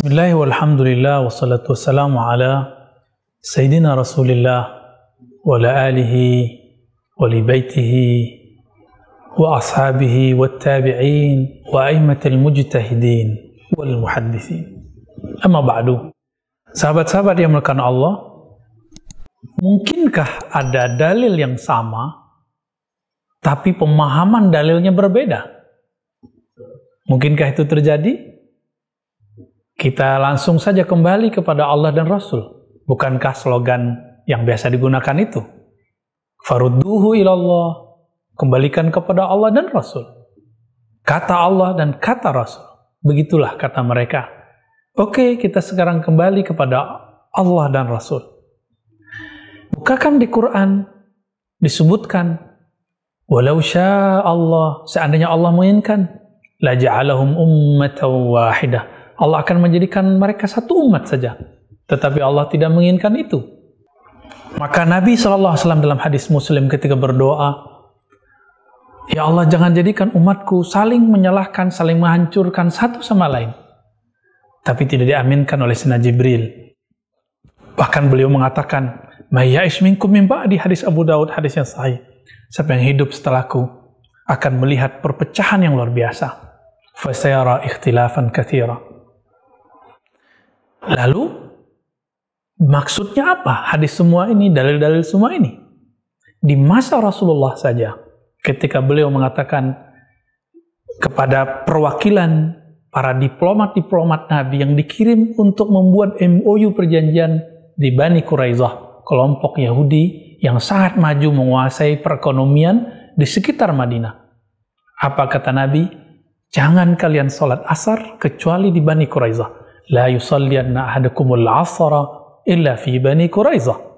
Bismillah walhamdulillah wassalatu wassalamu ala Sayyidina Rasulillah wa ala alihi wa li baytihi wa ashabihi wa tabi'in wa aimatil mujtahidin wal muhaddithin Amma ba'du Sahabat-sahabat yang melakukan Allah Mungkinkah ada dalil yang sama tapi pemahaman dalilnya berbeda? Mungkinkah itu terjadi? Kita langsung saja kembali kepada Allah dan Rasul. Bukankah slogan yang biasa digunakan itu? Farudduhu ilallah. Kembalikan kepada Allah dan Rasul. Kata Allah dan kata Rasul. Begitulah kata mereka. Oke, kita sekarang kembali kepada Allah dan Rasul. Bukakan di Quran disebutkan Walau syaa Allah, seandainya Allah menginginkan, la ja'alahum ummatan wahidah. Allah akan menjadikan mereka satu umat saja. Tetapi Allah tidak menginginkan itu. Maka Nabi SAW dalam hadis Muslim ketika berdoa, Ya Allah jangan jadikan umatku saling menyalahkan, saling menghancurkan satu sama lain. Tapi tidak diaminkan oleh Sina Jibril. Bahkan beliau mengatakan, Mayyaish minkum min di hadis Abu Daud, hadis yang sahih. Siapa yang hidup setelahku akan melihat perpecahan yang luar biasa. Fasayara ikhtilafan kathira Lalu maksudnya apa hadis semua ini, dalil-dalil semua ini? Di masa Rasulullah saja ketika beliau mengatakan kepada perwakilan para diplomat-diplomat Nabi yang dikirim untuk membuat MOU perjanjian di Bani Quraizah, kelompok Yahudi yang sangat maju menguasai perekonomian di sekitar Madinah. Apa kata Nabi? Jangan kalian sholat asar kecuali di Bani Quraizah. لا يصلين أحدكم العصر إلا في بني كريزة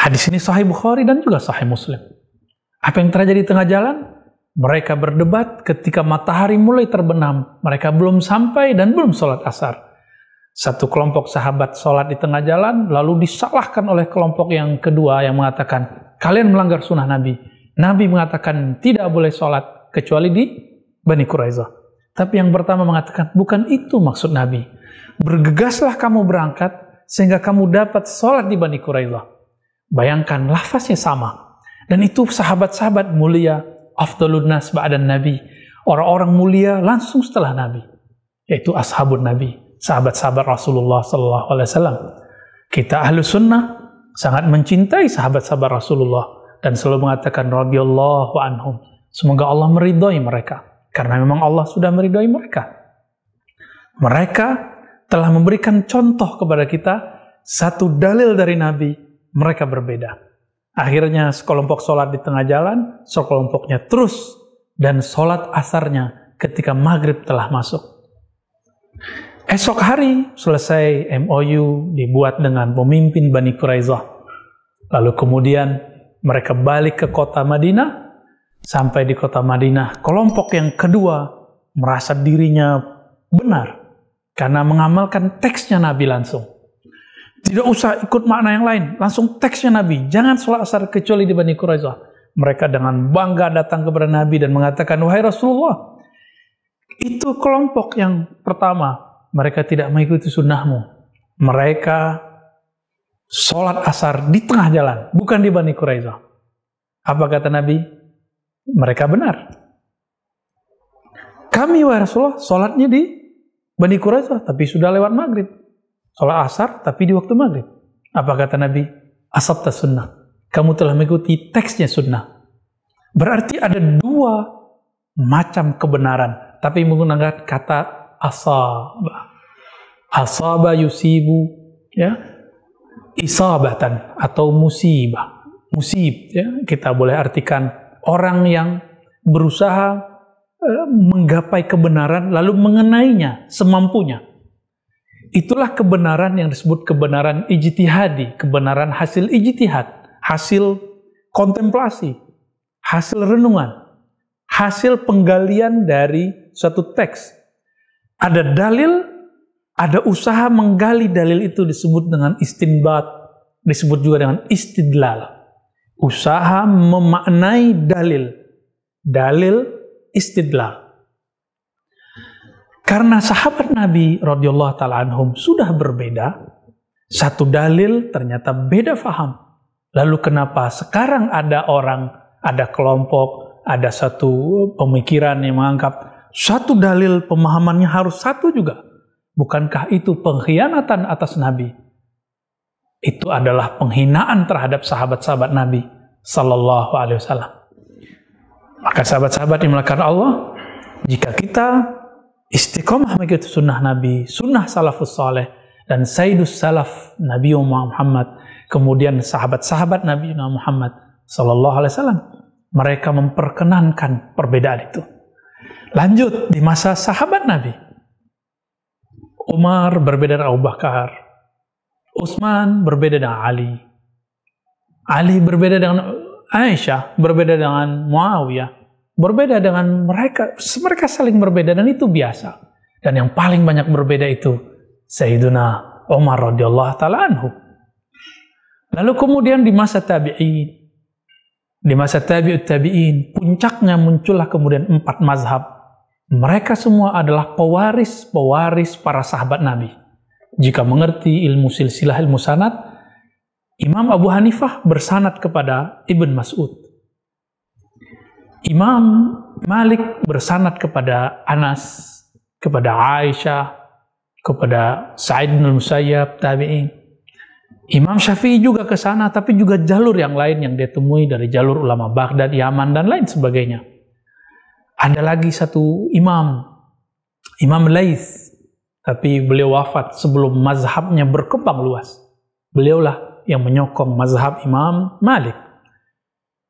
Hadis ini sahih Bukhari dan juga sahih Muslim. Apa yang terjadi di tengah jalan? Mereka berdebat ketika matahari mulai terbenam. Mereka belum sampai dan belum sholat asar. Satu kelompok sahabat sholat di tengah jalan, lalu disalahkan oleh kelompok yang kedua yang mengatakan, kalian melanggar sunnah Nabi. Nabi mengatakan tidak boleh sholat kecuali di Bani Quraizah. Tapi yang pertama mengatakan, bukan itu maksud Nabi. Bergegaslah kamu berangkat, sehingga kamu dapat sholat di Bani Quraidah. Bayangkan, lafaznya sama. Dan itu sahabat-sahabat mulia, afdalun nas ba'dan Nabi. Orang-orang mulia langsung setelah Nabi. Yaitu ashabun Nabi, sahabat-sahabat Rasulullah SAW. Kita ahlu sunnah, sangat mencintai sahabat-sahabat Rasulullah dan selalu mengatakan radhiyallahu anhum. Semoga Allah meridhai mereka. Karena memang Allah sudah meridhoi mereka. Mereka telah memberikan contoh kepada kita satu dalil dari Nabi, mereka berbeda. Akhirnya sekelompok sholat di tengah jalan, sekelompoknya terus, dan sholat asarnya ketika maghrib telah masuk. Esok hari selesai MOU dibuat dengan pemimpin Bani Quraizah. Lalu kemudian mereka balik ke kota Madinah Sampai di kota Madinah, kelompok yang kedua merasa dirinya benar karena mengamalkan teksnya Nabi langsung. Tidak usah ikut makna yang lain, langsung teksnya Nabi. Jangan sholat asar kecuali di Bani Quraizah. Mereka dengan bangga datang kepada Nabi dan mengatakan, Wahai Rasulullah, itu kelompok yang pertama. Mereka tidak mengikuti sunnahmu. Mereka sholat asar di tengah jalan, bukan di Bani Quraizah. Apa kata Nabi? mereka benar. Kami, wa Rasulullah, sholatnya di Bani Quraisy, tapi sudah lewat maghrib. Sholat asar, tapi di waktu maghrib. Apa kata Nabi? Asabta sunnah. Kamu telah mengikuti teksnya sunnah. Berarti ada dua macam kebenaran, tapi menggunakan kata asaba. Asaba yusibu, ya, isabatan atau musibah. Musib, ya, kita boleh artikan orang yang berusaha eh, menggapai kebenaran lalu mengenainya semampunya. Itulah kebenaran yang disebut kebenaran ijtihadi, kebenaran hasil ijtihad, hasil kontemplasi, hasil renungan, hasil penggalian dari suatu teks. Ada dalil, ada usaha menggali dalil itu disebut dengan istinbat, disebut juga dengan istidlal usaha memaknai dalil. Dalil istidlal. Karena sahabat Nabi radhiyallahu taala anhum sudah berbeda, satu dalil ternyata beda faham. Lalu kenapa sekarang ada orang, ada kelompok, ada satu eh, pemikiran yang menganggap satu dalil pemahamannya harus satu juga? Bukankah itu pengkhianatan atas Nabi? itu adalah penghinaan terhadap sahabat-sahabat Nabi Sallallahu Alaihi Wasallam. Maka sahabat-sahabat dimulakan Allah, jika kita istiqomah mengikuti sunnah Nabi, sunnah salafus soleh, dan sayyidus salaf Nabi Muhammad, kemudian sahabat-sahabat Nabi Muhammad Sallallahu Alaihi Wasallam, mereka memperkenankan perbedaan itu. Lanjut, di masa sahabat Nabi, Umar berbeda dengan Abu Bakar, Utsman berbeda dengan Ali. Ali berbeda dengan Aisyah, berbeda dengan Muawiyah, berbeda dengan mereka. Mereka saling berbeda dan itu biasa. Dan yang paling banyak berbeda itu Sayyiduna Umar radhiyallahu taala anhu. Lalu kemudian di masa tabi'in, di masa tabi'ut tabi'in, puncaknya muncullah kemudian empat mazhab. Mereka semua adalah pewaris-pewaris para sahabat Nabi jika mengerti ilmu silsilah ilmu sanat, Imam Abu Hanifah bersanat kepada Ibn Mas'ud. Imam Malik bersanat kepada Anas, kepada Aisyah, kepada Sa'id bin Musayyab, Tabi'in. Imam Syafi'i juga ke sana, tapi juga jalur yang lain yang dia temui dari jalur ulama Baghdad, Yaman, dan lain sebagainya. Ada lagi satu imam, Imam Laith, tapi beliau wafat sebelum mazhabnya berkembang luas. Beliaulah yang menyokong mazhab Imam Malik.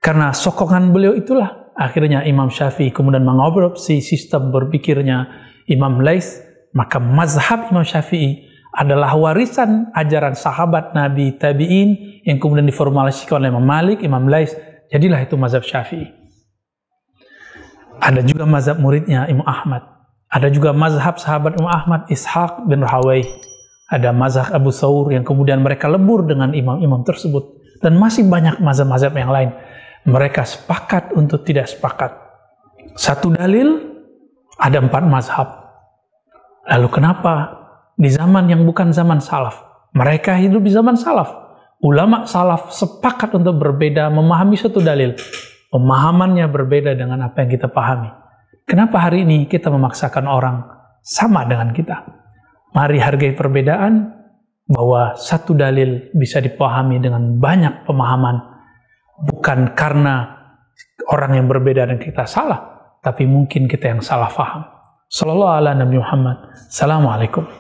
Karena sokongan beliau itulah akhirnya Imam Syafi'i kemudian mengadopsi sistem berpikirnya Imam Lais, maka mazhab Imam Syafi'i adalah warisan ajaran sahabat Nabi Tabi'in yang kemudian diformalisasikan oleh Imam Malik, Imam Lais, jadilah itu mazhab Syafi'i. Ada juga mazhab muridnya Imam Ahmad. Ada juga mazhab sahabat Imam Ahmad Ishaq bin Rahawai. Ada mazhab Abu Saur yang kemudian mereka lebur dengan imam-imam tersebut. Dan masih banyak mazhab-mazhab yang lain. Mereka sepakat untuk tidak sepakat. Satu dalil, ada empat mazhab. Lalu kenapa di zaman yang bukan zaman salaf? Mereka hidup di zaman salaf. Ulama salaf sepakat untuk berbeda memahami satu dalil. Pemahamannya berbeda dengan apa yang kita pahami. Kenapa hari ini kita memaksakan orang sama dengan kita? Mari hargai perbedaan bahwa satu dalil bisa dipahami dengan banyak pemahaman bukan karena orang yang berbeda dan kita salah, tapi mungkin kita yang salah faham. Sallallahu ala Muhammad. Assalamualaikum.